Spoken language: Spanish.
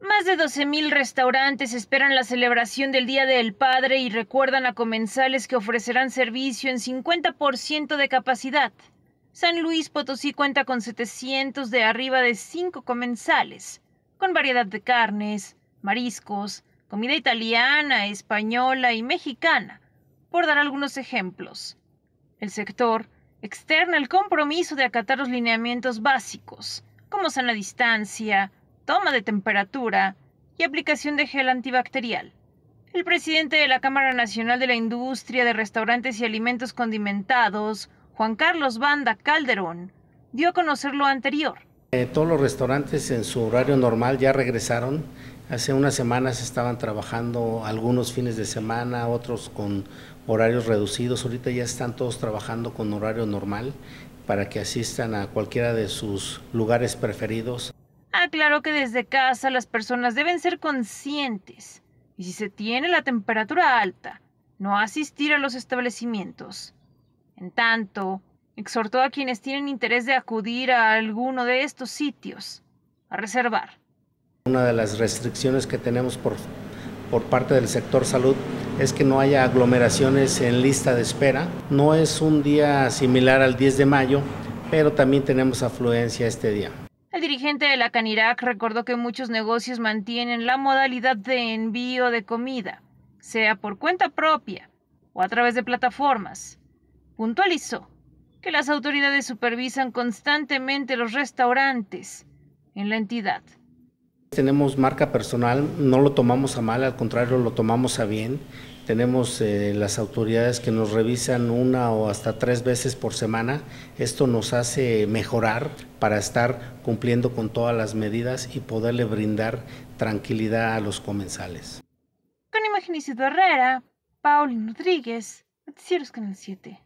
Más de 12.000 restaurantes esperan la celebración del Día del Padre y recuerdan a comensales que ofrecerán servicio en 50% de capacidad. San Luis Potosí cuenta con 700 de arriba de 5 comensales, con variedad de carnes, mariscos, comida italiana, española y mexicana, por dar algunos ejemplos. El sector externa el compromiso de acatar los lineamientos básicos, como la distancia, toma de temperatura y aplicación de gel antibacterial. El presidente de la Cámara Nacional de la Industria de Restaurantes y Alimentos Condimentados, Juan Carlos Banda Calderón, dio a conocer lo anterior. Eh, todos los restaurantes en su horario normal ya regresaron. Hace unas semanas estaban trabajando algunos fines de semana, otros con horarios reducidos. Ahorita ya están todos trabajando con horario normal para que asistan a cualquiera de sus lugares preferidos aclaró ah, que desde casa las personas deben ser conscientes y si se tiene la temperatura alta, no asistir a los establecimientos. En tanto, exhortó a quienes tienen interés de acudir a alguno de estos sitios a reservar. Una de las restricciones que tenemos por, por parte del sector salud es que no haya aglomeraciones en lista de espera. No es un día similar al 10 de mayo, pero también tenemos afluencia este día dirigente de la Canirac recordó que muchos negocios mantienen la modalidad de envío de comida, sea por cuenta propia o a través de plataformas. Puntualizó que las autoridades supervisan constantemente los restaurantes en la entidad. Tenemos marca personal, no lo tomamos a mal, al contrario, lo tomamos a bien. Tenemos eh, las autoridades que nos revisan una o hasta tres veces por semana. Esto nos hace mejorar para estar cumpliendo con todas las medidas y poderle brindar tranquilidad a los comensales. Con Herrera, Paulino Rodríguez, Noticieros Canal 7.